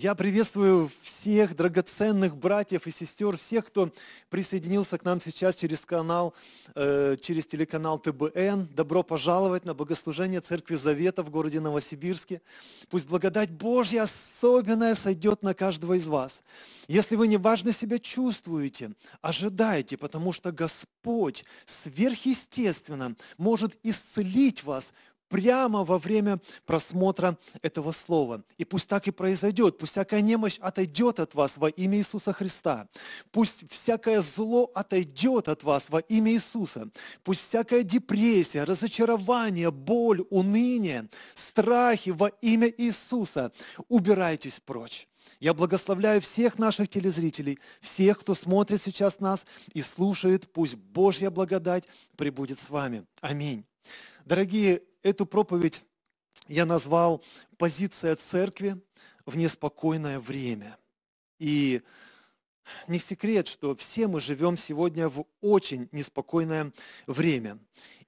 Я приветствую всех драгоценных братьев и сестер, всех, кто присоединился к нам сейчас через канал, э, через телеканал ТБН. Добро пожаловать на богослужение Церкви Завета в городе Новосибирске. Пусть благодать Божья особенная сойдет на каждого из вас. Если вы неважно себя чувствуете, ожидайте, потому что Господь сверхъестественно может исцелить вас, прямо во время просмотра этого слова. И пусть так и произойдет. Пусть всякая немощь отойдет от вас во имя Иисуса Христа. Пусть всякое зло отойдет от вас во имя Иисуса. Пусть всякая депрессия, разочарование, боль, уныние, страхи во имя Иисуса убирайтесь прочь. Я благословляю всех наших телезрителей, всех, кто смотрит сейчас нас и слушает. Пусть Божья благодать прибудет с вами. Аминь. Дорогие эту проповедь я назвал «Позиция церкви в неспокойное время». И не секрет, что все мы живем сегодня в очень неспокойное время.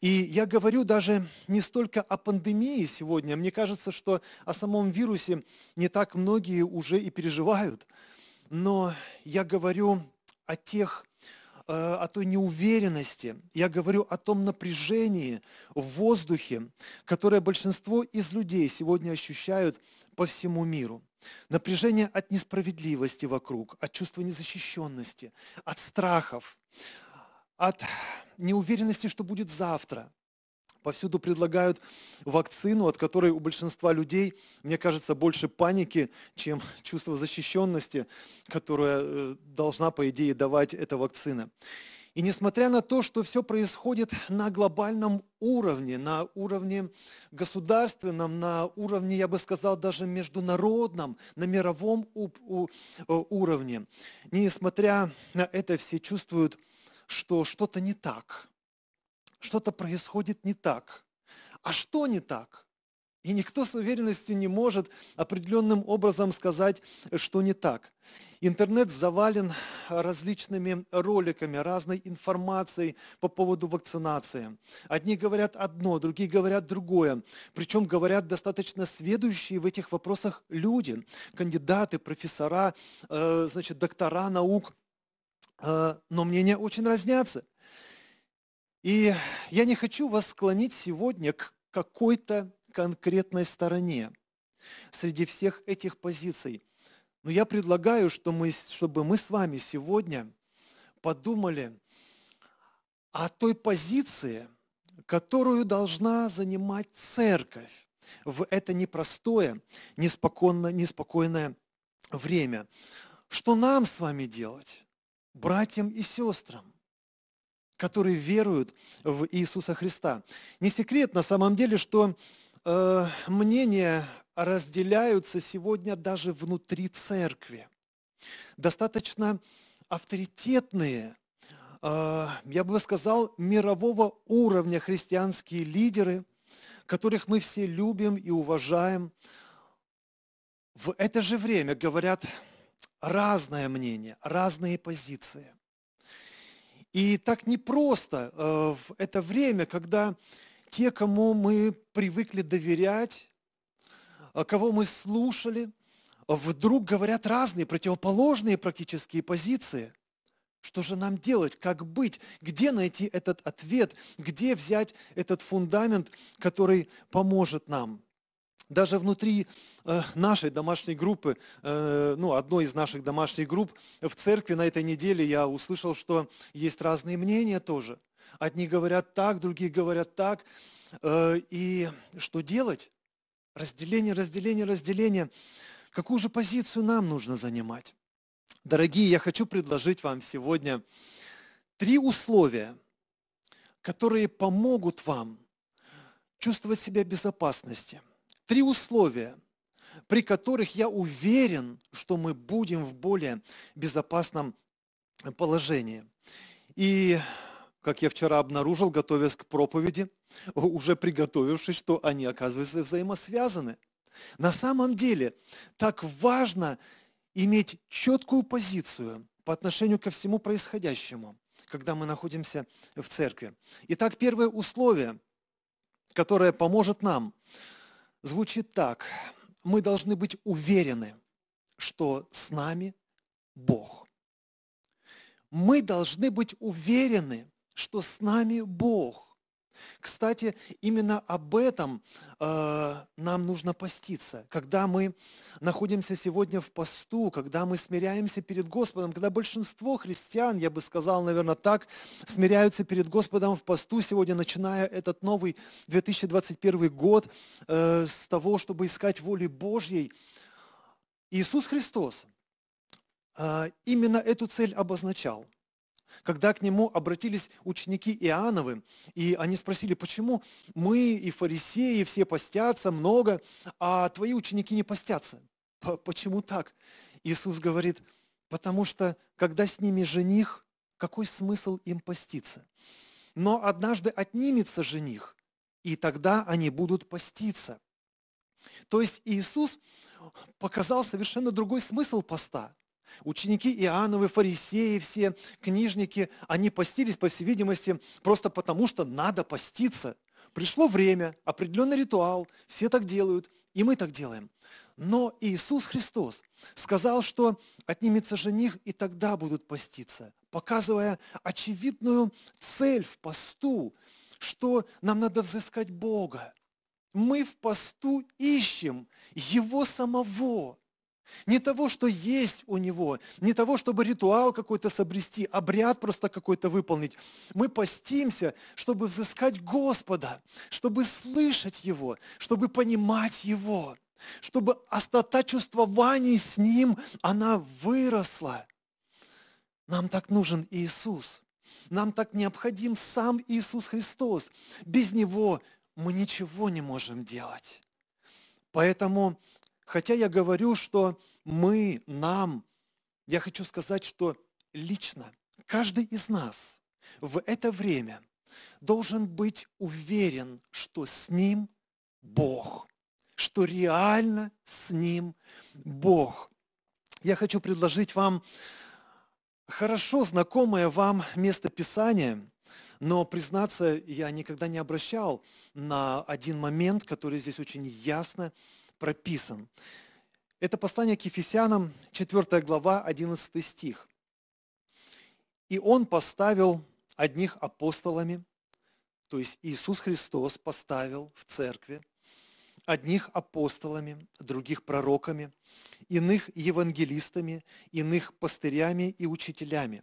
И я говорю даже не столько о пандемии сегодня. Мне кажется, что о самом вирусе не так многие уже и переживают. Но я говорю о тех Э, о той неуверенности, я говорю о том напряжении в воздухе, которое большинство из людей сегодня ощущают по всему миру. Напряжение от несправедливости вокруг, от чувства незащищенности, от страхов, от неуверенности, что будет завтра. Повсюду предлагают вакцину, от которой у большинства людей, мне кажется, больше паники, чем чувство защищенности, которое э, должна, по идее, давать эта вакцина. И несмотря на то, что все происходит на глобальном уровне, на уровне государственном, на уровне, я бы сказал, даже международном, на мировом э, уровне, несмотря на это все чувствуют, что что-то не так – что-то происходит не так. А что не так? И никто с уверенностью не может определенным образом сказать, что не так. Интернет завален различными роликами, разной информацией по поводу вакцинации. Одни говорят одно, другие говорят другое. Причем говорят достаточно сведущие в этих вопросах люди, кандидаты, профессора, э, значит, доктора наук. Э, но мнения очень разнятся. И я не хочу вас склонить сегодня к какой-то конкретной стороне среди всех этих позиций. Но я предлагаю, что мы, чтобы мы с вами сегодня подумали о той позиции, которую должна занимать церковь в это непростое, неспокойное, неспокойное время. Что нам с вами делать, братьям и сестрам? которые веруют в Иисуса Христа. Не секрет на самом деле, что э, мнения разделяются сегодня даже внутри церкви. Достаточно авторитетные, э, я бы сказал, мирового уровня христианские лидеры, которых мы все любим и уважаем, в это же время говорят разное мнение, разные позиции. И так непросто э, в это время, когда те, кому мы привыкли доверять, э, кого мы слушали, вдруг говорят разные, противоположные практические позиции. Что же нам делать? Как быть? Где найти этот ответ? Где взять этот фундамент, который поможет нам? даже внутри э, нашей домашней группы, э, ну, одной из наших домашних групп в церкви на этой неделе я услышал, что есть разные мнения тоже. Одни говорят так, другие говорят так. Э, и что делать? Разделение, разделение, разделение. Какую же позицию нам нужно занимать? Дорогие, я хочу предложить вам сегодня три условия, которые помогут вам чувствовать себя в безопасности – Три условия, при которых я уверен, что мы будем в более безопасном положении. И как я вчера обнаружил, готовясь к проповеди, уже приготовившись, что они, оказывается, взаимосвязаны. На самом деле, так важно иметь четкую позицию по отношению ко всему происходящему, когда мы находимся в церкви. Итак, первое условие, которое поможет нам звучит так. Мы должны быть уверены, что с нами Бог. Мы должны быть уверены, что с нами Бог. Кстати, именно об этом э, нам нужно поститься. Когда мы находимся сегодня в посту, когда мы смиряемся перед Господом, когда большинство христиан, я бы сказал, наверное, так, смиряются перед Господом в посту сегодня, начиная этот новый 2021 год э, с того, чтобы искать воли Божьей. Иисус Христос э, именно эту цель обозначал – когда к нему обратились ученики Иоанновы, и они спросили, почему мы и фарисеи все постятся много, а твои ученики не постятся? Почему так? Иисус говорит, потому что когда с ними жених, какой смысл им поститься? Но однажды отнимется жених, и тогда они будут поститься. То есть Иисус показал совершенно другой смысл поста – Ученики Иоанновы, фарисеи все, книжники, они постились, по всей видимости, просто потому, что надо поститься. Пришло время, определенный ритуал, все так делают, и мы так делаем. Но Иисус Христос сказал, что отнимется жених, и тогда будут поститься, показывая очевидную цель в посту, что нам надо взыскать Бога. Мы в посту ищем Его самого, не того, что есть у него, не того, чтобы ритуал какой-то собрести, обряд просто какой-то выполнить. Мы постимся, чтобы взыскать Господа, чтобы слышать Его, чтобы понимать Его, чтобы острота чувствований с Ним, она выросла. Нам так нужен Иисус. Нам так необходим сам Иисус Христос. Без Него мы ничего не можем делать. Поэтому Хотя я говорю, что мы, нам, я хочу сказать, что лично каждый из нас в это время должен быть уверен, что с ним Бог, что реально с ним Бог. Я хочу предложить вам хорошо знакомое вам место Писания, но, признаться, я никогда не обращал на один момент, который здесь очень ясно прописан. Это послание к Ефесянам, 4 глава, 11 стих. «И он поставил одних апостолами, то есть Иисус Христос поставил в церкви, одних апостолами, других пророками, иных евангелистами, иных пастырями и учителями,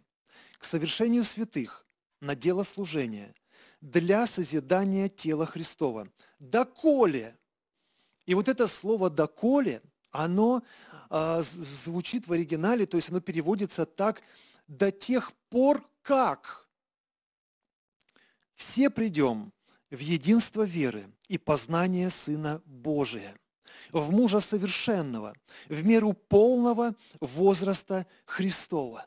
к совершению святых, на дело служения, для созидания тела Христова, доколе и вот это слово «доколе», оно э, звучит в оригинале, то есть оно переводится так «до тех пор как». Все придем в единство веры и познание Сына Божия, в мужа совершенного, в меру полного возраста Христова.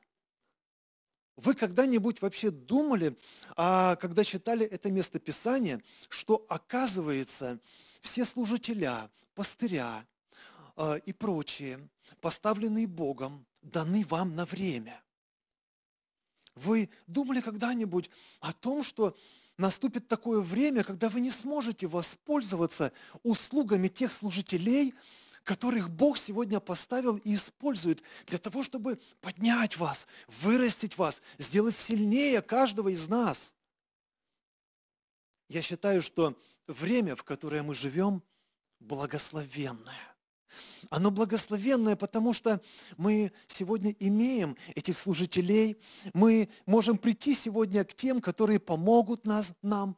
Вы когда-нибудь вообще думали, а, когда читали это местописание, что оказывается, все служителя, пастыря э, и прочие, поставленные Богом, даны вам на время. Вы думали когда-нибудь о том, что наступит такое время, когда вы не сможете воспользоваться услугами тех служителей, которых Бог сегодня поставил и использует для того, чтобы поднять вас, вырастить вас, сделать сильнее каждого из нас. Я считаю, что время, в которое мы живем, благословенное. Оно благословенное, потому что мы сегодня имеем этих служителей, мы можем прийти сегодня к тем, которые помогут нас, нам,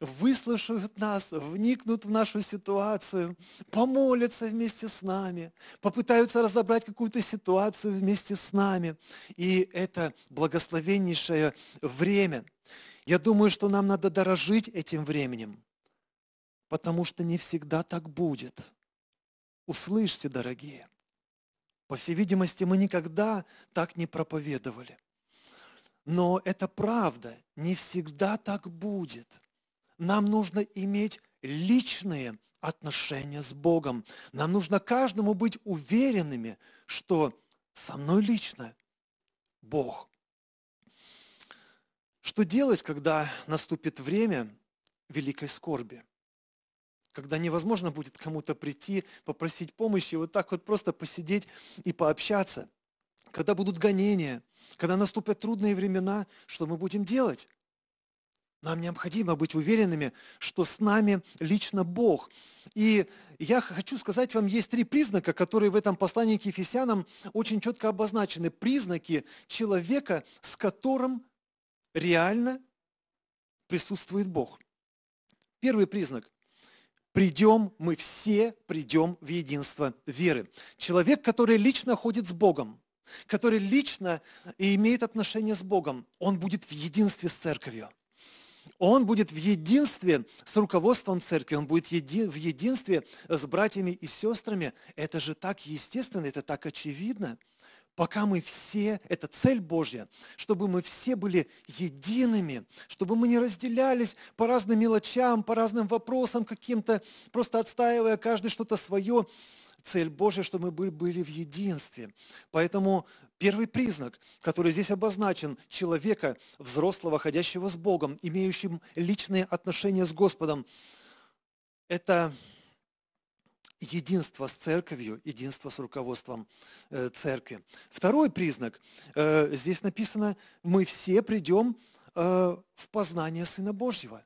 выслушают нас, вникнут в нашу ситуацию, помолятся вместе с нами, попытаются разобрать какую-то ситуацию вместе с нами. И это благословеннейшее время. Я думаю, что нам надо дорожить этим временем, потому что не всегда так будет. Услышьте, дорогие. По всей видимости, мы никогда так не проповедовали. Но это правда, не всегда так будет. Нам нужно иметь личные отношения с Богом. Нам нужно каждому быть уверенными, что со мной лично Бог что делать, когда наступит время великой скорби? Когда невозможно будет кому-то прийти, попросить помощи, вот так вот просто посидеть и пообщаться. Когда будут гонения, когда наступят трудные времена, что мы будем делать? Нам необходимо быть уверенными, что с нами лично Бог. И я хочу сказать вам, есть три признака, которые в этом послании к Ефесянам очень четко обозначены. Признаки человека, с которым реально присутствует Бог. Первый признак. Придем, мы все придем в единство веры. Человек, который лично ходит с Богом, который лично и имеет отношение с Богом, он будет в единстве с церковью. Он будет в единстве с руководством церкви, он будет еди, в единстве с братьями и сестрами. Это же так естественно, это так очевидно пока мы все, это цель Божья, чтобы мы все были едиными, чтобы мы не разделялись по разным мелочам, по разным вопросам каким-то, просто отстаивая каждый что-то свое. Цель Божья, чтобы мы были в единстве. Поэтому первый признак, который здесь обозначен, человека, взрослого, ходящего с Богом, имеющим личные отношения с Господом, это единство с церковью, единство с руководством э, церкви. Второй признак. Э, здесь написано, мы все придем э, в познание Сына Божьего.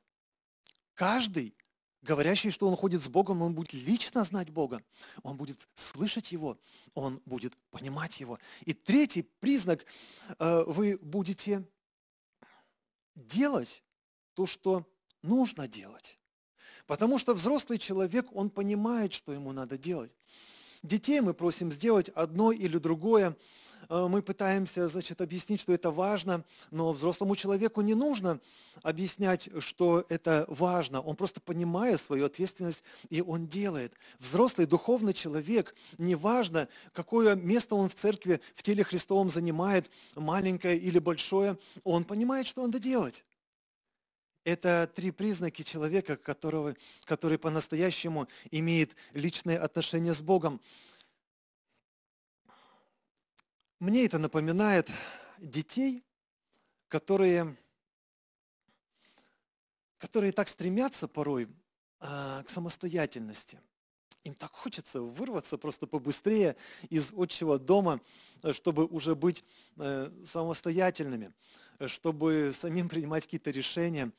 Каждый, говорящий, что он ходит с Богом, он будет лично знать Бога, он будет слышать Его, он будет понимать Его. И третий признак, вы будете делать то, что нужно делать. Потому что взрослый человек, он понимает, что ему надо делать. Детей мы просим сделать одно или другое. Э, мы пытаемся, значит, объяснить, что это важно, но взрослому человеку не нужно объяснять, что это важно. Он просто понимает свою ответственность, и он делает. Взрослый духовный человек, неважно, какое место он в церкви, в теле Христовом занимает, маленькое или большое, он понимает, что надо делать. Это три признаки человека, которого, который по-настоящему имеет личные отношения с Богом. Мне это напоминает детей, которые, которые так стремятся порой э, к самостоятельности – им так хочется вырваться просто побыстрее из отчего дома, э, чтобы уже быть э, самостоятельными, э, чтобы самим принимать какие-то решения.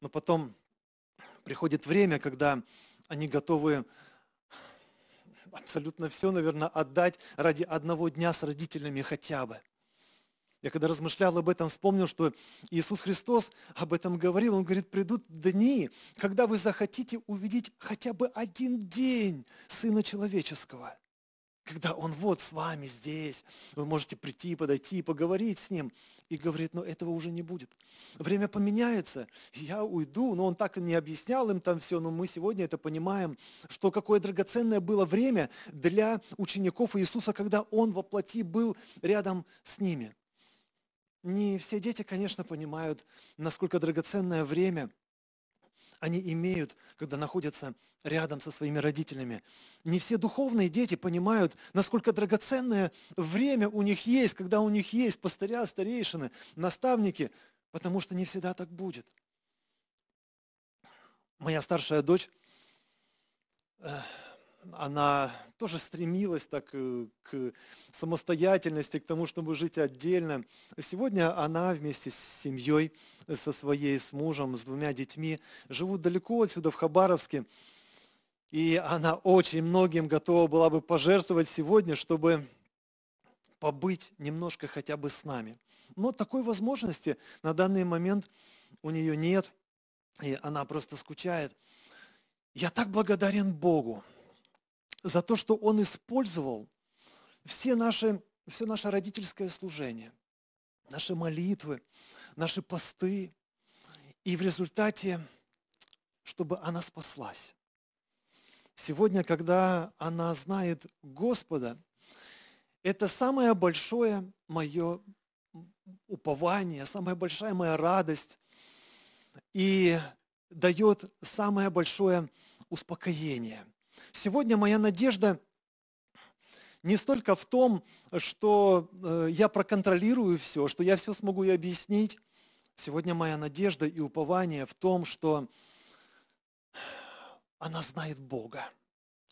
Но потом приходит время, когда они готовы абсолютно все, наверное, отдать ради одного дня с родителями хотя бы – я когда размышлял об этом, вспомнил, что Иисус Христос об этом говорил. Он говорит, придут дни, когда вы захотите увидеть хотя бы один день Сына Человеческого. Когда Он вот с вами здесь, вы можете прийти, подойти, поговорить с Ним. И говорит, но этого уже не будет. Время поменяется, я уйду. Но Он так и не объяснял им там все, но мы сегодня это понимаем, что какое драгоценное было время для учеников Иисуса, когда Он воплоти был рядом с ними не все дети, конечно, понимают, насколько драгоценное время они имеют, когда находятся рядом со своими родителями. Не все духовные дети понимают, насколько драгоценное время у них есть, когда у них есть пастыря, старейшины, наставники, потому что не всегда так будет. Моя старшая дочь э, она тоже стремилась так э, к самостоятельности, к тому, чтобы жить отдельно. Сегодня она вместе с семьей, э, со своей, с мужем, с двумя детьми живут далеко отсюда, в Хабаровске. И она очень многим готова была бы пожертвовать сегодня, чтобы побыть немножко хотя бы с нами. Но такой возможности на данный момент у нее нет, и она просто скучает. Я так благодарен Богу за то, что Он использовал все наши, все наше родительское служение, наши молитвы, наши посты, и в результате, чтобы она спаслась. Сегодня, когда она знает Господа, это самое большое мое упование, самая большая моя радость и дает самое большое успокоение – Сегодня моя надежда не столько в том, что э, я проконтролирую все, что я все смогу и объяснить. Сегодня моя надежда и упование в том, что она знает Бога,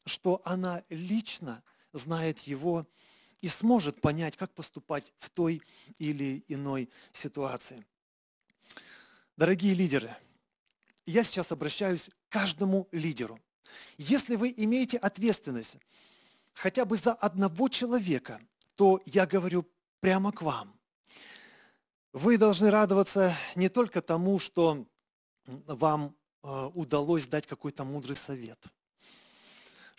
что она лично знает Его и сможет понять, как поступать в той или иной ситуации. Дорогие лидеры, я сейчас обращаюсь к каждому лидеру, если вы имеете ответственность хотя бы за одного человека, то я говорю прямо к вам. Вы должны радоваться не только тому, что вам э, удалось дать какой-то мудрый совет –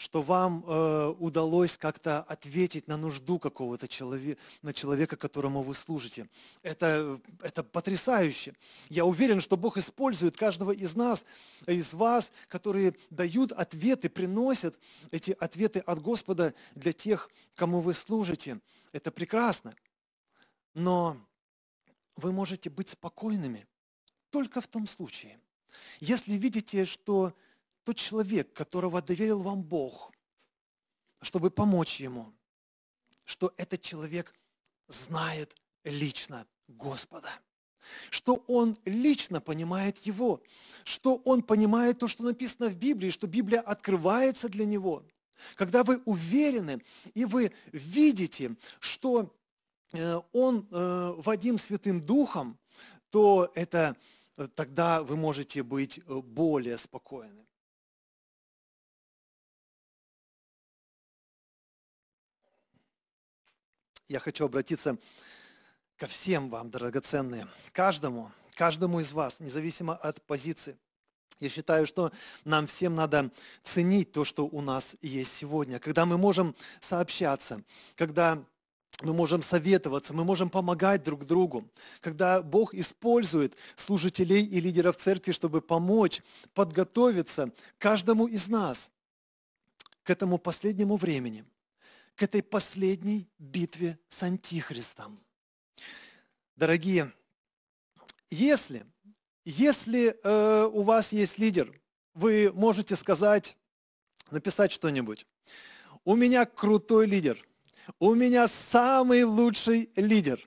что вам э, удалось как-то ответить на нужду какого-то человека, на человека, которому вы служите. Это, это потрясающе. Я уверен, что Бог использует каждого из нас, из вас, которые дают ответы, приносят эти ответы от Господа для тех, кому вы служите. Это прекрасно. Но вы можете быть спокойными только в том случае, если видите, что тот человек, которого доверил вам Бог, чтобы помочь ему, что этот человек знает лично Господа, что он лично понимает его, что он понимает то, что написано в Библии, что Библия открывается для него. Когда вы уверены и вы видите, что э, он э, Вадим Святым Духом, то это э, тогда вы можете быть более спокойны. я хочу обратиться ко всем вам, драгоценные, каждому, каждому из вас, независимо от позиции. Я считаю, что нам всем надо ценить то, что у нас есть сегодня, когда мы можем сообщаться, когда мы можем советоваться, мы можем помогать друг другу. Когда Бог использует служителей и лидеров церкви, чтобы помочь, подготовиться каждому из нас к этому последнему времени, к этой последней битве с Антихристом. Дорогие, если, если э, у вас есть лидер, вы можете сказать, написать что-нибудь. У меня крутой лидер. У меня самый лучший лидер.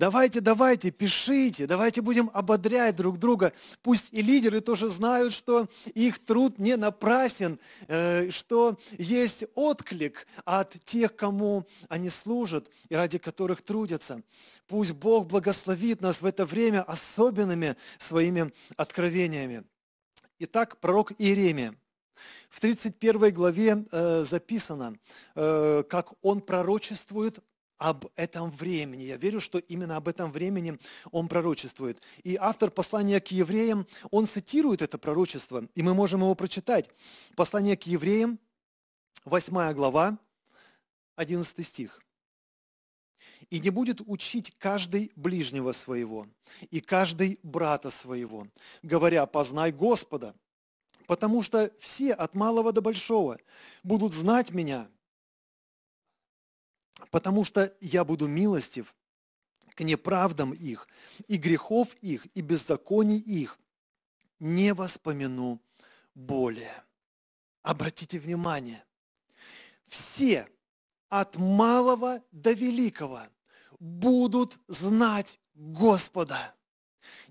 Давайте, давайте, пишите, давайте будем ободрять друг друга. Пусть и лидеры тоже знают, что их труд не напрасен, э, что есть отклик от тех, кому они служат и ради которых трудятся. Пусть Бог благословит нас в это время особенными своими откровениями. Итак, пророк Иеремия. В 31 главе э, записано, э, как он пророчествует об этом времени. Я верю, что именно об этом времени он пророчествует. И автор послания к евреям, он цитирует это пророчество, и мы можем его прочитать. Послание к евреям, 8 глава, 11 стих. «И не будет учить каждый ближнего своего и каждый брата своего, говоря, познай Господа, потому что все от малого до большого будут знать Меня, потому что я буду милостив к неправдам их, и грехов их, и беззаконий их не воспомяну более. Обратите внимание, все от малого до великого будут знать Господа.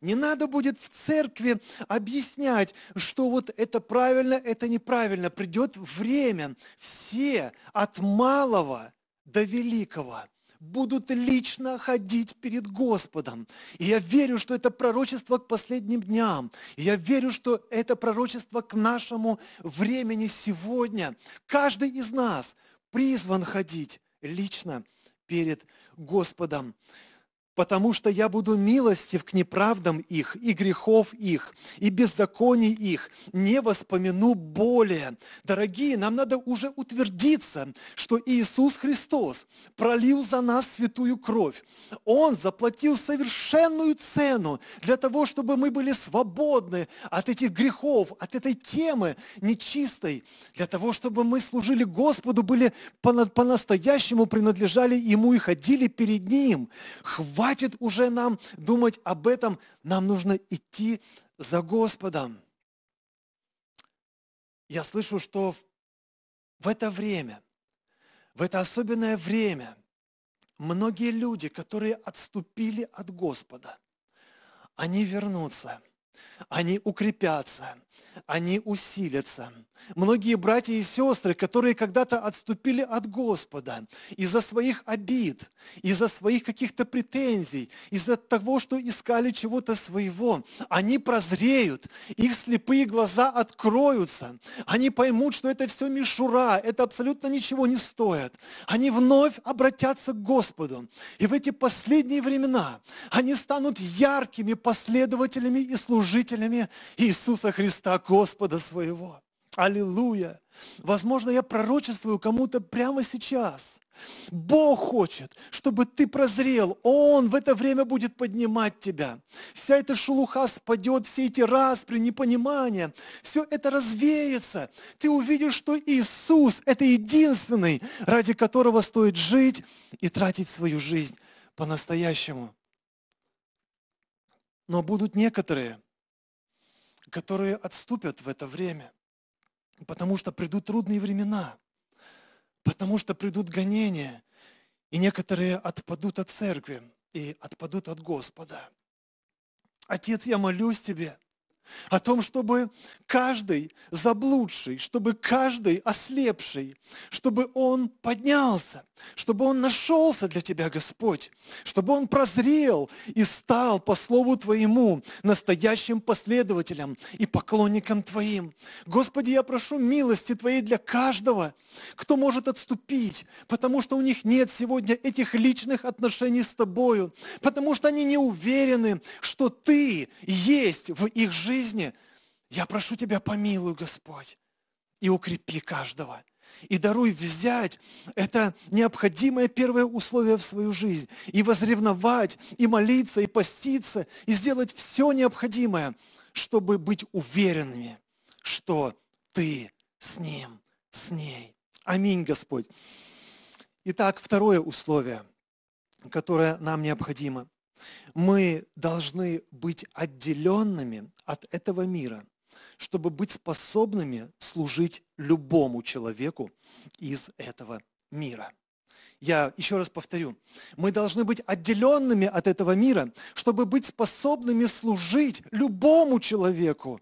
Не надо будет в церкви объяснять, что вот это правильно, это неправильно. Придет время. Все от малого до великого будут лично ходить перед Господом. И я верю, что это пророчество к последним дням. И я верю, что это пророчество к нашему времени сегодня. Каждый из нас призван ходить лично перед Господом потому что я буду милостив к неправдам их и грехов их, и беззаконий их, не воспомяну более. Дорогие, нам надо уже утвердиться, что Иисус Христос пролил за нас святую кровь. Он заплатил совершенную цену для того, чтобы мы были свободны от этих грехов, от этой темы нечистой, для того, чтобы мы служили Господу, были по-настоящему принадлежали Ему и ходили перед Ним. Хватит хватит уже нам думать об этом, нам нужно идти за Господом. Я слышу, что в это время, в это особенное время, многие люди, которые отступили от Господа, они вернутся, они укрепятся, они усилятся. Многие братья и сестры, которые когда-то отступили от Господа из-за своих обид, из-за своих каких-то претензий, из-за того, что искали чего-то своего, они прозреют, их слепые глаза откроются, они поймут, что это все мишура, это абсолютно ничего не стоит. Они вновь обратятся к Господу. И в эти последние времена они станут яркими последователями и служителями Иисуса Христа. Христа, Господа своего. Аллилуйя! Возможно, я пророчествую кому-то прямо сейчас. Бог хочет, чтобы ты прозрел. Он в это время будет поднимать тебя. Вся эта шелуха спадет, все эти распри, непонимания. Все это развеется. Ты увидишь, что Иисус – это единственный, ради которого стоит жить и тратить свою жизнь по-настоящему. Но будут некоторые – которые отступят в это время, потому что придут трудные времена, потому что придут гонения, и некоторые отпадут от церкви и отпадут от Господа. Отец, я молюсь Тебе, о том, чтобы каждый заблудший, чтобы каждый ослепший, чтобы он поднялся, чтобы он нашелся для тебя, Господь, чтобы он прозрел и стал по слову Твоему настоящим последователем и поклонником Твоим. Господи, я прошу милости Твоей для каждого, кто может отступить, потому что у них нет сегодня этих личных отношений с Тобою, потому что они не уверены, что Ты есть в их жизни жизни, я прошу Тебя, помилуй, Господь, и укрепи каждого. И даруй взять это необходимое первое условие в свою жизнь. И возревновать, и молиться, и поститься, и сделать все необходимое, чтобы быть уверенными, что Ты с Ним, с ней. Аминь, Господь. Итак, второе условие, которое нам необходимо – мы должны быть отделенными от этого мира, чтобы быть способными служить любому человеку из этого мира. Я еще раз повторю, мы должны быть отделенными от этого мира, чтобы быть способными служить любому человеку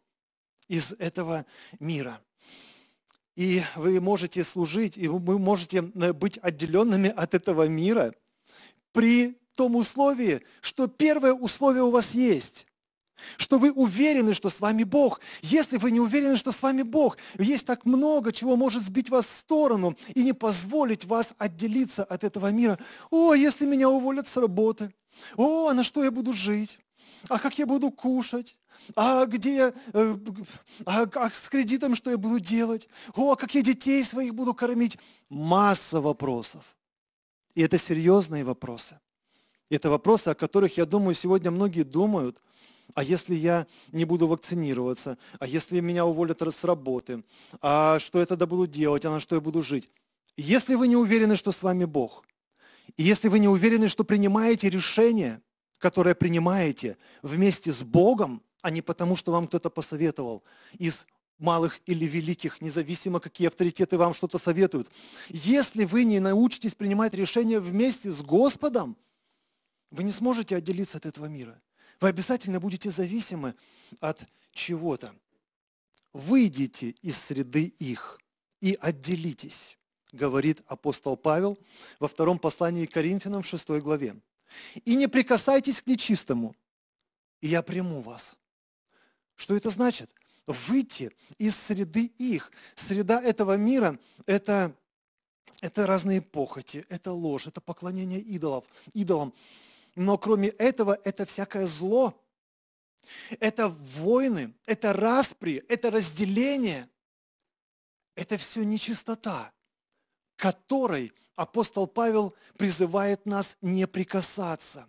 из этого мира. И вы можете служить, и вы можете э, быть отделенными от этого мира при том условии, что первое условие у вас есть что вы уверены, что с вами Бог. Если вы не уверены, что с вами Бог, есть так много, чего может сбить вас в сторону и не позволить вас отделиться от этого мира. О, если меня уволят с работы, о, а на что я буду жить? А как я буду кушать? А где я, э, а, а с кредитом что я буду делать? О, а как я детей своих буду кормить? Масса вопросов. И это серьезные вопросы. Это вопросы, о которых, я думаю, сегодня многие думают. А если я не буду вакцинироваться? А если меня уволят с работы? А что я тогда буду делать? А на что я буду жить? Если вы не уверены, что с вами Бог, и если вы не уверены, что принимаете решение, которое принимаете вместе с Богом, а не потому, что вам кто-то посоветовал из малых или великих, независимо, какие авторитеты вам что-то советуют. Если вы не научитесь принимать решения вместе с Господом, вы не сможете отделиться от этого мира. Вы обязательно будете зависимы от чего-то. Выйдите из среды их и отделитесь, говорит апостол Павел во втором послании к Коринфянам в 6 главе. И не прикасайтесь к нечистому, и я приму вас. Что это значит? Выйти из среды их. Среда этого мира – это это разные похоти, это ложь, это поклонение идолов, идолам, но кроме этого, это всякое зло. Это войны, это распри, это разделение. Это все нечистота, которой апостол Павел призывает нас не прикасаться.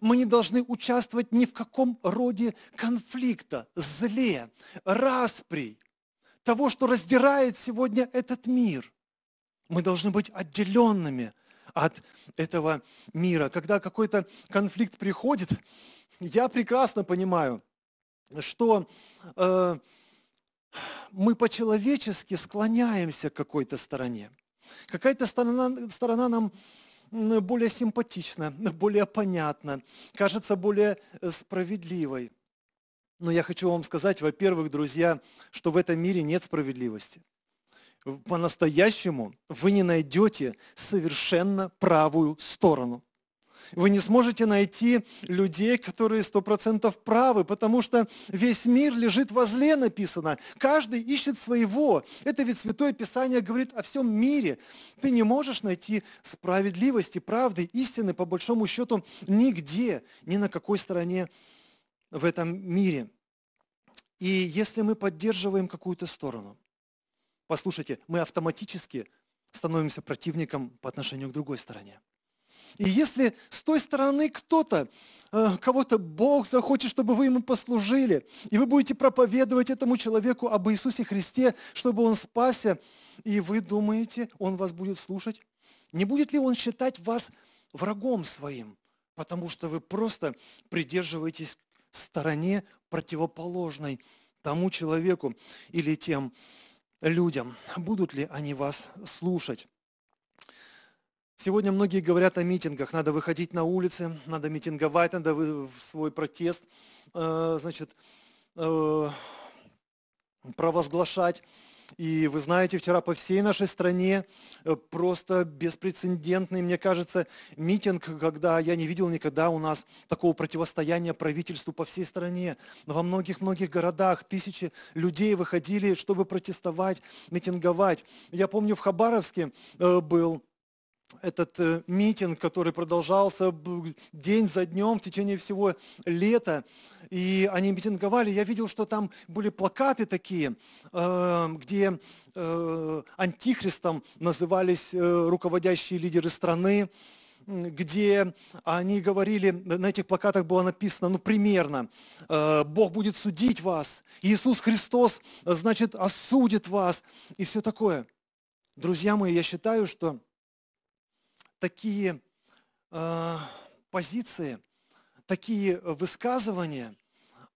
Мы не должны участвовать ни в каком роде конфликта, зле, распри, того, что раздирает сегодня этот мир. Мы должны быть отделенными от этого мира. Когда какой-то конфликт приходит, я прекрасно понимаю, что э, мы по-человечески склоняемся к какой-то стороне. Какая-то сторона, сторона нам более симпатична, более понятна, кажется более э, справедливой. Но я хочу вам сказать, во-первых, друзья, что в этом мире нет справедливости по-настоящему вы не найдете совершенно правую сторону. Вы не сможете найти людей, которые сто процентов правы, потому что весь мир лежит возле, написано. Каждый ищет своего. Это ведь Святое Писание говорит о всем мире. Ты не можешь найти справедливости, правды, истины, по большому счету, нигде, ни на какой стороне в этом мире. И если мы поддерживаем какую-то сторону – послушайте, мы автоматически становимся противником по отношению к другой стороне. И если с той стороны кто-то, э, кого-то Бог захочет, чтобы вы ему послужили, и вы будете проповедовать этому человеку об Иисусе Христе, чтобы он спасся, и вы думаете, он вас будет слушать, не будет ли он считать вас врагом своим, потому что вы просто придерживаетесь стороне противоположной тому человеку или тем людям, будут ли они вас слушать. Сегодня многие говорят о митингах. Надо выходить на улицы, надо митинговать, надо свой протест э, значит, э, провозглашать. И вы знаете, вчера по всей нашей стране э, просто беспрецедентный, мне кажется, митинг, когда я не видел никогда у нас такого противостояния правительству по всей стране. Во многих-многих городах тысячи людей выходили, чтобы протестовать, митинговать. Я помню, в Хабаровске э, был этот э, митинг, который продолжался день за днем в течение всего лета. И они митинговали. Я видел, что там были плакаты такие, э, где э, антихристом назывались руководящие лидеры страны где они говорили, на этих плакатах было написано, ну примерно, Бог будет судить вас, Иисус Христос, значит, осудит вас и все такое. Друзья мои, я считаю, что такие э, позиции, такие высказывания,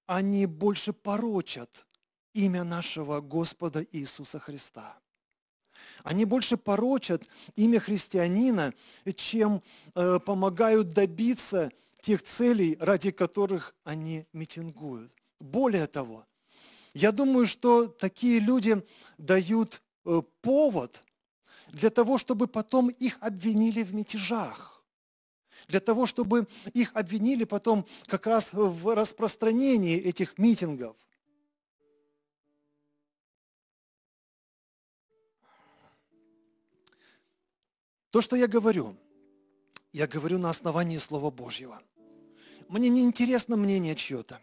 они больше порочат имя нашего Господа Иисуса Христа. Они больше порочат имя христианина, чем э, помогают добиться тех целей, ради которых они митингуют. Более того, я думаю, что такие люди дают э, повод для того, чтобы потом их обвинили в мятежах, для того, чтобы их обвинили потом как раз в распространении этих митингов. То, что я говорю, я говорю на основании Слова Божьего. Мне не интересно мнение чье-то.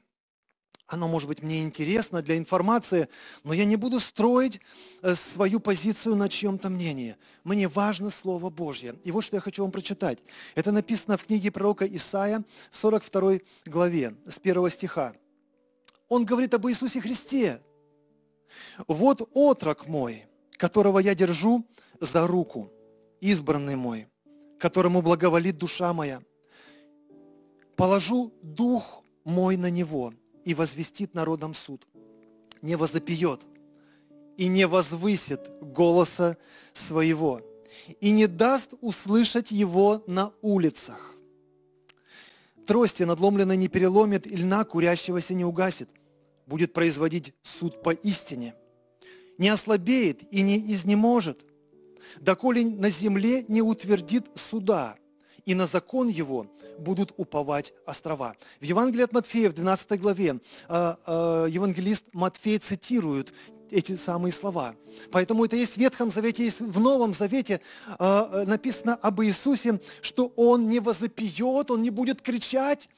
Оно может быть мне интересно для информации, но я не буду строить э, свою позицию на чьем-то мнении. Мне важно Слово Божье. И вот что я хочу вам прочитать. Это написано в книге пророка Исаия, 42 главе, с 1 стиха. Он говорит об Иисусе Христе. «Вот отрок мой, которого я держу за руку, избранный мой, которому благоволит душа моя. Положу дух мой на него, и возвестит народом суд, не возопьет и не возвысит голоса своего, и не даст услышать его на улицах. Трости надломленной не переломит, и льна курящегося не угасит, будет производить суд по истине, не ослабеет и не изнеможет, доколе на земле не утвердит суда – и на закон его будут уповать острова. В Евангелии от Матфея, в 12 главе, э, э, евангелист Матфей цитирует эти самые слова. Поэтому это есть в Ветхом Завете, есть в Новом Завете э, э, написано об Иисусе, что Он не возопьет, Он не будет кричать,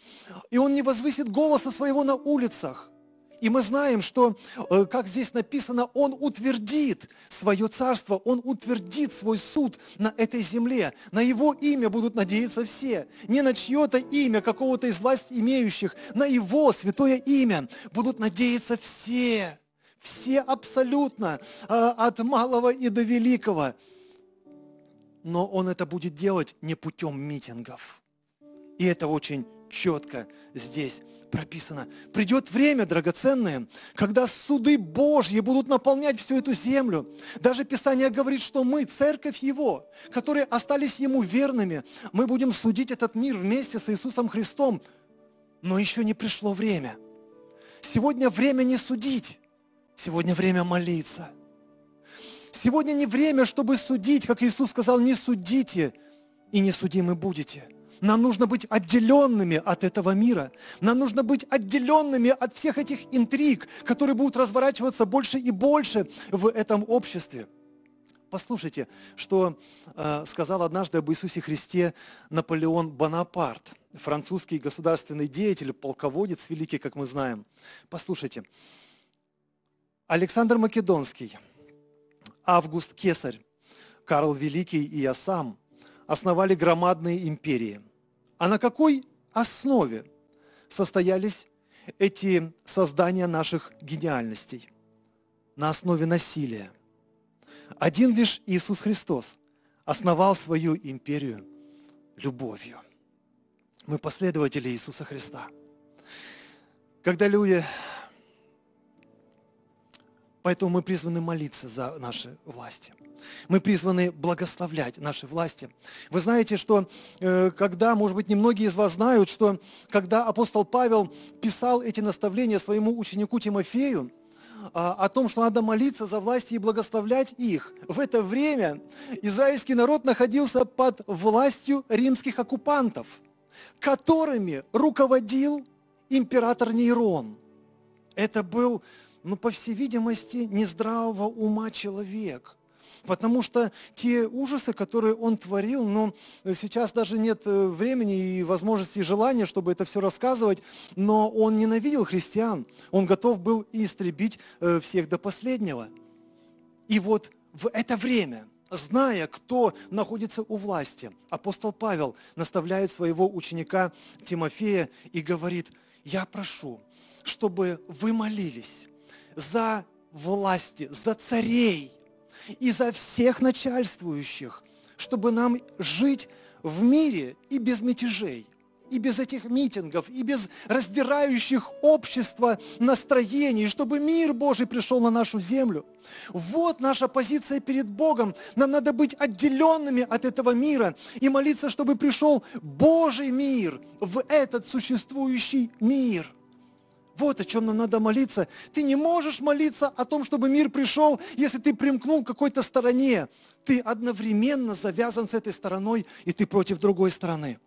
и Он не возвысит голоса своего на улицах. И мы знаем, что, э, как здесь написано, Он утвердит свое царство, Он утвердит свой суд на этой земле. На Его имя будут надеяться все. Не на чье-то имя какого-то из власть имеющих, на Его святое имя будут надеяться все. Все абсолютно, э, от малого и до великого. Но Он это будет делать не путем митингов. И это очень четко здесь прописано. Придет время, драгоценное, когда суды Божьи будут наполнять всю эту землю. Даже Писание говорит, что мы, церковь Его, которые остались Ему верными, мы будем судить этот мир вместе с Иисусом Христом. Но еще не пришло время. Сегодня время не судить, сегодня время молиться. Сегодня не время, чтобы судить, как Иисус сказал, не судите, и не судимы будете – нам нужно быть отделенными от этого мира. Нам нужно быть отделенными от всех этих интриг, которые будут разворачиваться больше и больше в этом обществе. Послушайте, что э, сказал однажды об Иисусе Христе Наполеон Бонапарт, французский государственный деятель, полководец великий, как мы знаем. Послушайте, Александр Македонский, Август Кесарь, Карл Великий и я сам – основали громадные империи. А на какой основе состоялись эти создания наших гениальностей? На основе насилия. Один лишь Иисус Христос основал свою империю любовью. Мы последователи Иисуса Христа. Когда люди... Поэтому мы призваны молиться за наши власти – мы призваны благословлять наши власти. Вы знаете, что э, когда, может быть, немногие из вас знают, что когда апостол Павел писал эти наставления своему ученику Тимофею, а, о том, что надо молиться за власти и благословлять их. В это время израильский народ находился под властью римских оккупантов, которыми руководил император Нейрон. Это был, ну, по всей видимости, нездравого ума человек – потому что те ужасы, которые он творил, но ну, сейчас даже нет э, времени и возможности и желания, чтобы это все рассказывать, но он ненавидел христиан, он готов был истребить э, всех до последнего. И вот в это время, зная, кто находится у власти, апостол Павел наставляет своего ученика Тимофея и говорит, я прошу, чтобы вы молились за власти, за царей, и за всех начальствующих, чтобы нам жить в мире и без мятежей, и без этих митингов, и без раздирающих общество настроений, чтобы мир Божий пришел на нашу землю. Вот наша позиция перед Богом. Нам надо быть отделенными от этого мира и молиться, чтобы пришел Божий мир в этот существующий мир – вот о чем нам надо молиться. Ты не можешь молиться о том, чтобы мир пришел, если ты примкнул к какой-то стороне. Ты одновременно завязан с этой стороной, и ты против другой стороны.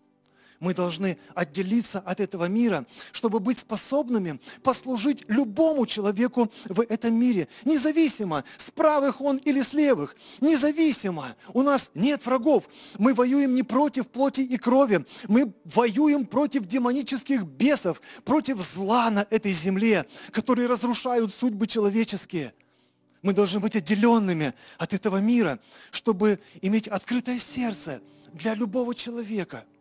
Мы должны отделиться от этого мира, чтобы быть способными послужить любому человеку в этом мире, независимо, с правых он или с левых, независимо. У нас нет врагов. Мы воюем не против плоти и крови, мы воюем против демонических бесов, против зла на этой земле, которые разрушают судьбы человеческие. Мы должны быть отделенными от этого мира, чтобы иметь открытое сердце для любого человека –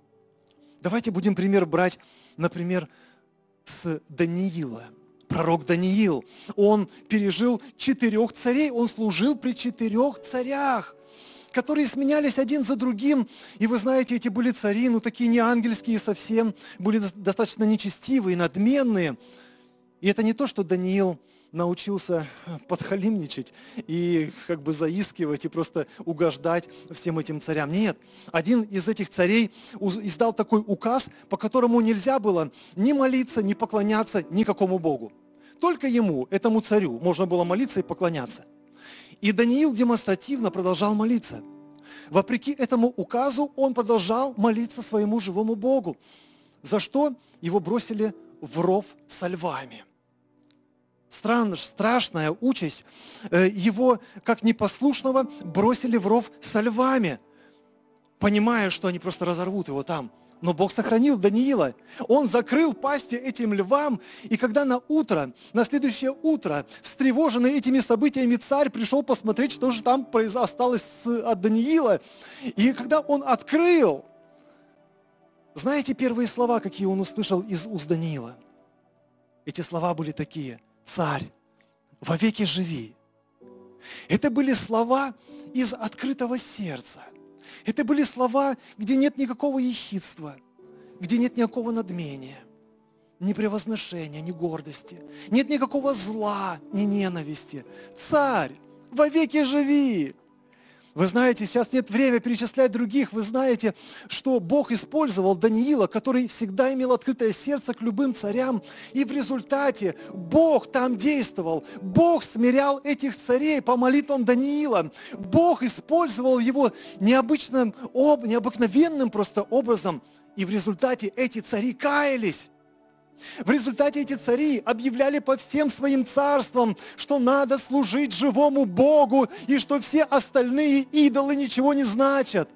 Давайте будем пример брать, например, с Даниила. Пророк Даниил, он пережил четырех царей, он служил при четырех царях которые сменялись один за другим. И вы знаете, эти были цари, ну такие не ангельские совсем, были достаточно нечестивые, надменные. И это не то, что Даниил научился э, подхалимничать и как бы заискивать и просто угождать всем этим царям. Нет, один из этих царей издал такой указ, по которому нельзя было ни молиться, ни поклоняться никакому Богу. Только ему, этому царю, можно было молиться и поклоняться. И Даниил демонстративно продолжал молиться. Вопреки этому указу он продолжал молиться своему живому Богу, за что его бросили в ров со львами стран, страшная участь. Э, его, как непослушного, бросили в ров со львами, понимая, что они просто разорвут его там. Но Бог сохранил Даниила. Он закрыл пасти этим львам. И когда на утро, на следующее утро, встревоженный этими событиями царь пришел посмотреть, что же там осталось от Даниила. И когда он открыл, знаете первые слова, какие он услышал из уст Даниила? Эти слова были такие – Царь, во веки живи. Это были слова из открытого сердца. Это были слова, где нет никакого ехидства, где нет никакого надмения, ни превозношения, ни гордости, нет никакого зла, ни ненависти. Царь, во веки живи! Вы знаете, сейчас нет времени перечислять других. Вы знаете, что Бог использовал Даниила, который всегда имел открытое сердце к любым царям. И в результате Бог там действовал. Бог смирял этих царей по молитвам Даниила. Бог использовал его необычным, необыкновенным просто образом. И в результате эти цари каялись. В результате эти цари объявляли по всем своим царствам, что надо служить живому Богу и что все остальные идолы ничего не значат.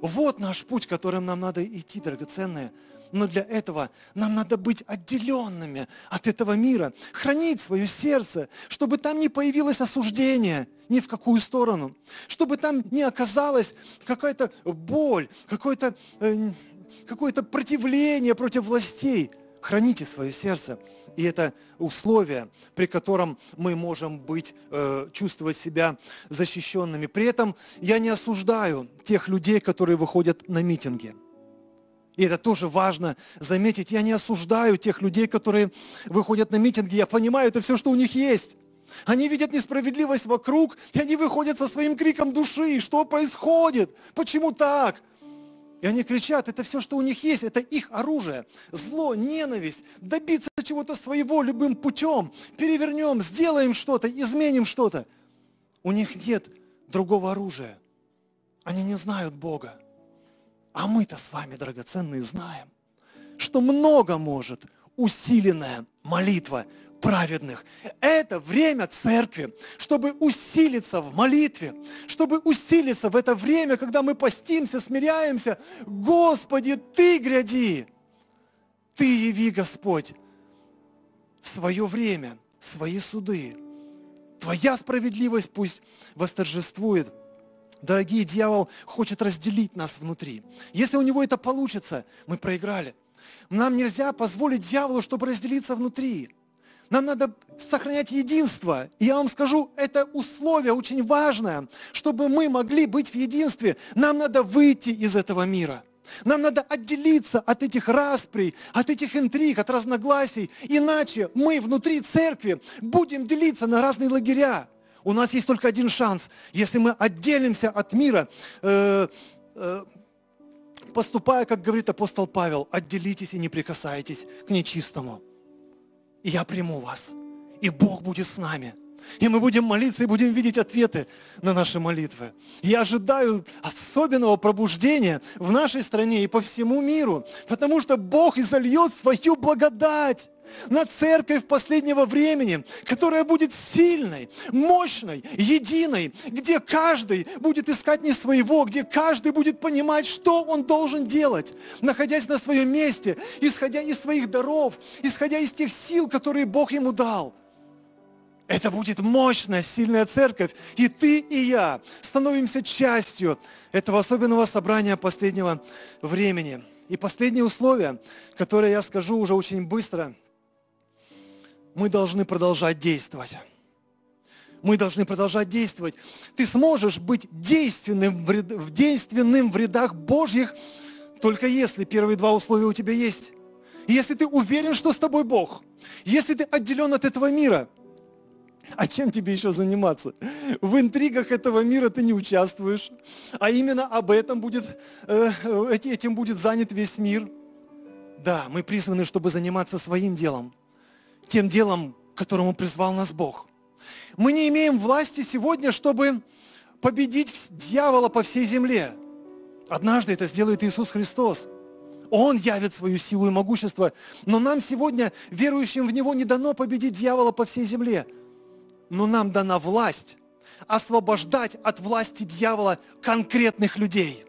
Вот наш путь, которым нам надо идти, драгоценные. Но для этого нам надо быть отделенными от этого мира, хранить свое сердце, чтобы там не появилось осуждение ни в какую сторону, чтобы там не оказалась какая-то боль, э, какое-то э, какое противление против властей – Храните свое сердце. И это условие, при котором мы можем быть, э, чувствовать себя защищенными. При этом я не осуждаю тех людей, которые выходят на митинги. И это тоже важно заметить. Я не осуждаю тех людей, которые выходят на митинги. Я понимаю, это все, что у них есть. Они видят несправедливость вокруг, и они выходят со своим криком души. Что происходит? Почему так? И они кричат, это все, что у них есть, это их оружие. Зло, ненависть, добиться чего-то своего любым путем, перевернем, сделаем что-то, изменим что-то. У них нет другого оружия. Они не знают Бога. А мы-то с вами, драгоценные, знаем, что много может усиленная молитва праведных. Это время церкви, чтобы усилиться в молитве, чтобы усилиться в это время, когда мы постимся, смиряемся. Господи, Ты гряди, Ты яви, Господь, в свое время, свои суды. Твоя справедливость пусть восторжествует – Дорогие, дьявол хочет разделить нас внутри. Если у него это получится, мы проиграли. Нам нельзя позволить дьяволу, чтобы разделиться внутри. Нам надо сохранять единство. И я вам скажу, это условие очень важное, чтобы мы могли быть в единстве. Нам надо выйти из этого мира. Нам надо отделиться от этих расприй, от этих интриг, от разногласий. Иначе мы внутри церкви будем делиться на разные лагеря. У нас есть только один шанс. Если мы отделимся от мира, э, э, поступая, как говорит апостол Павел, отделитесь и не прикасайтесь к нечистому и я приму вас. И Бог будет с нами. И мы будем молиться и будем видеть ответы на наши молитвы. Я ожидаю особенного пробуждения в нашей стране и по всему миру, потому что Бог изольет свою благодать на церковь последнего времени, которая будет сильной, мощной, единой, где каждый будет искать не своего, где каждый будет понимать, что он должен делать, находясь на своем месте, исходя из своих даров, исходя из тех сил, которые Бог ему дал – это будет мощная, сильная церковь. И ты, и я становимся частью этого особенного собрания последнего времени. И последнее условие, которое я скажу уже очень быстро, мы должны продолжать действовать. Мы должны продолжать действовать. Ты сможешь быть действенным в, действенным в рядах Божьих, только если первые два условия у тебя есть. Если ты уверен, что с тобой Бог, если ты отделен от этого мира – А чем тебе еще заниматься? В интригах этого мира ты не участвуешь. А именно об этом будет, э, э, этим будет занят весь мир. Да, мы призваны, чтобы заниматься своим делом. Тем делом, которому призвал нас Бог. Мы не имеем власти сегодня, чтобы победить дьявола по всей земле. Однажды это сделает Иисус Христос. Он явит свою силу и могущество. Но нам сегодня, верующим в Него, не дано победить дьявола по всей земле но нам дана власть освобождать от власти дьявола конкретных людей.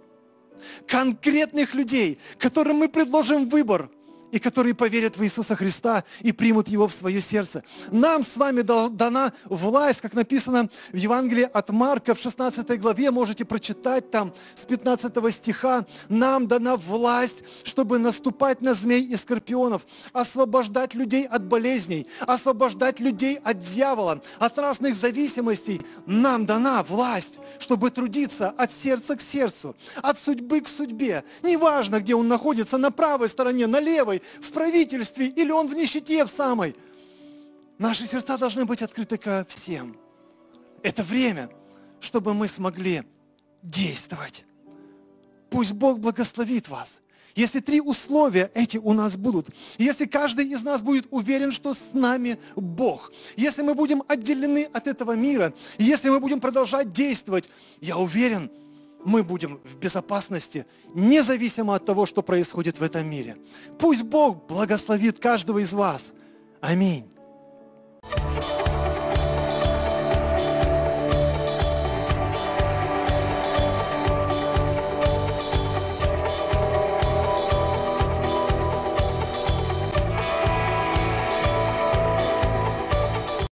Конкретных людей, которым мы предложим выбор – и которые поверят в Иисуса Христа и примут Его в свое сердце. Нам с вами дана власть, как написано в Евангелии от Марка в 16 главе, можете прочитать там с 15 стиха, нам дана власть, чтобы наступать на змей и скорпионов, освобождать людей от болезней, освобождать людей от дьявола, от разных зависимостей. Нам дана власть, чтобы трудиться от сердца к сердцу, от судьбы к судьбе. Неважно, где он находится, на правой стороне, на левой, самой, в правительстве, или он в нищете в самой. Наши сердца должны быть открыты ко всем. Это время, чтобы мы смогли действовать. Пусть Бог благословит вас. Если три условия эти у нас будут, если каждый из нас будет уверен, что с нами Бог, если мы будем отделены от этого мира, если мы будем продолжать действовать, я уверен, мы будем в безопасности, независимо от того, что происходит в этом мире. Пусть Бог благословит каждого из вас. Аминь.